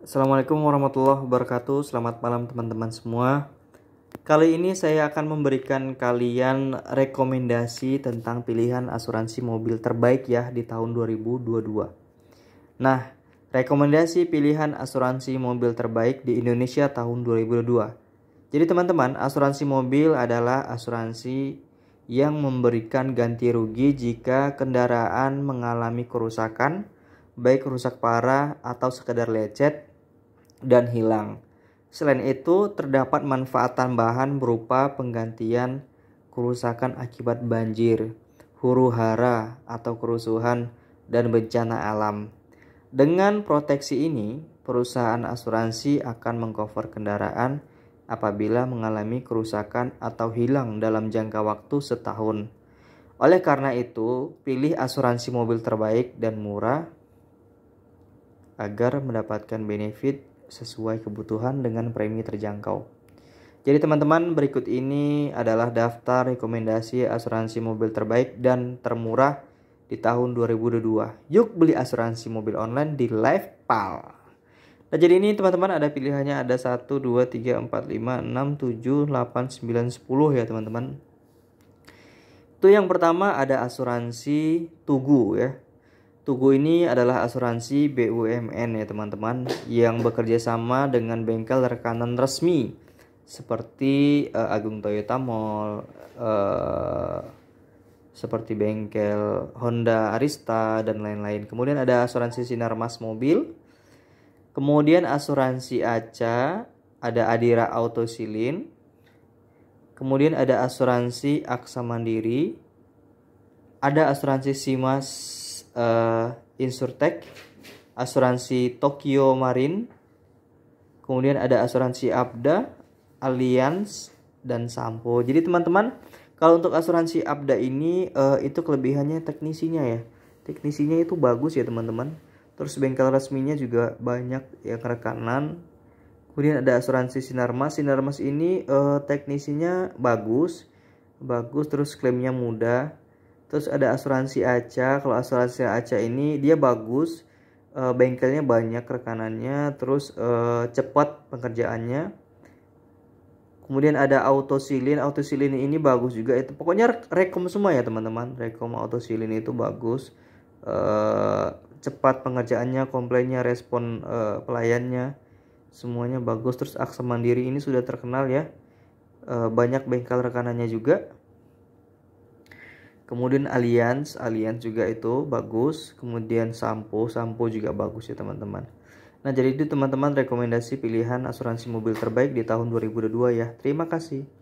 Assalamualaikum warahmatullahi wabarakatuh. Selamat malam teman-teman semua. Kali ini saya akan memberikan kalian rekomendasi tentang pilihan asuransi mobil terbaik ya di tahun 2022. Nah, rekomendasi pilihan asuransi mobil terbaik di Indonesia tahun 2022. Jadi teman-teman, asuransi mobil adalah asuransi yang memberikan ganti rugi jika kendaraan mengalami kerusakan, baik rusak parah atau sekedar lecet dan hilang. Selain itu, terdapat manfaat tambahan berupa penggantian kerusakan akibat banjir, huru hara atau kerusuhan, dan bencana alam. Dengan proteksi ini, perusahaan asuransi akan mengcover kendaraan apabila mengalami kerusakan atau hilang dalam jangka waktu setahun. Oleh karena itu, pilih asuransi mobil terbaik dan murah agar mendapatkan benefit sesuai kebutuhan dengan premi terjangkau. Jadi teman-teman berikut ini adalah daftar rekomendasi asuransi mobil terbaik dan termurah di tahun 2022. Yuk beli asuransi mobil online di LivePal. Nah jadi ini teman-teman ada pilihannya ada 1, 2, 3, 4, 5, 6, 7, 8, 9, 10 ya teman-teman. Itu yang pertama ada asuransi Tugu ya. Tugu ini adalah asuransi BUMN ya teman-teman yang bekerja sama dengan bengkel rekanan resmi seperti uh, Agung Toyota Mall, uh, seperti bengkel Honda Arista dan lain-lain. Kemudian ada asuransi Sinarmas Mobil, kemudian asuransi Aca, ada Adira Auto Silin, kemudian ada asuransi Aksa Mandiri, ada asuransi Simas uh, Insurtech, asuransi Tokyo Marine, kemudian ada asuransi Abda, Allianz, dan Sampo. Jadi teman-teman, kalau untuk asuransi Abda ini uh, itu kelebihannya teknisinya ya. Teknisinya itu bagus ya teman-teman. Terus bengkel resminya juga banyak yang rekanan. Kemudian ada asuransi Sinarmas. Sinarmas ini uh, teknisinya bagus, bagus terus klaimnya mudah terus ada asuransi Aca kalau asuransi Aca ini dia bagus e, bengkelnya banyak rekanannya terus e, cepat pengerjaannya kemudian ada autosilin autosilin ini bagus juga itu pokoknya rekom semua ya teman-teman rekom autosilin itu bagus e, cepat pengerjaannya komplainnya respon e, pelayannya semuanya bagus terus aksa mandiri ini sudah terkenal ya e, banyak bengkel rekanannya juga kemudian Allianz Allianz juga itu bagus kemudian Sampo Sampo juga bagus ya teman-teman nah jadi itu teman-teman rekomendasi pilihan asuransi mobil terbaik di tahun 2022 ya terima kasih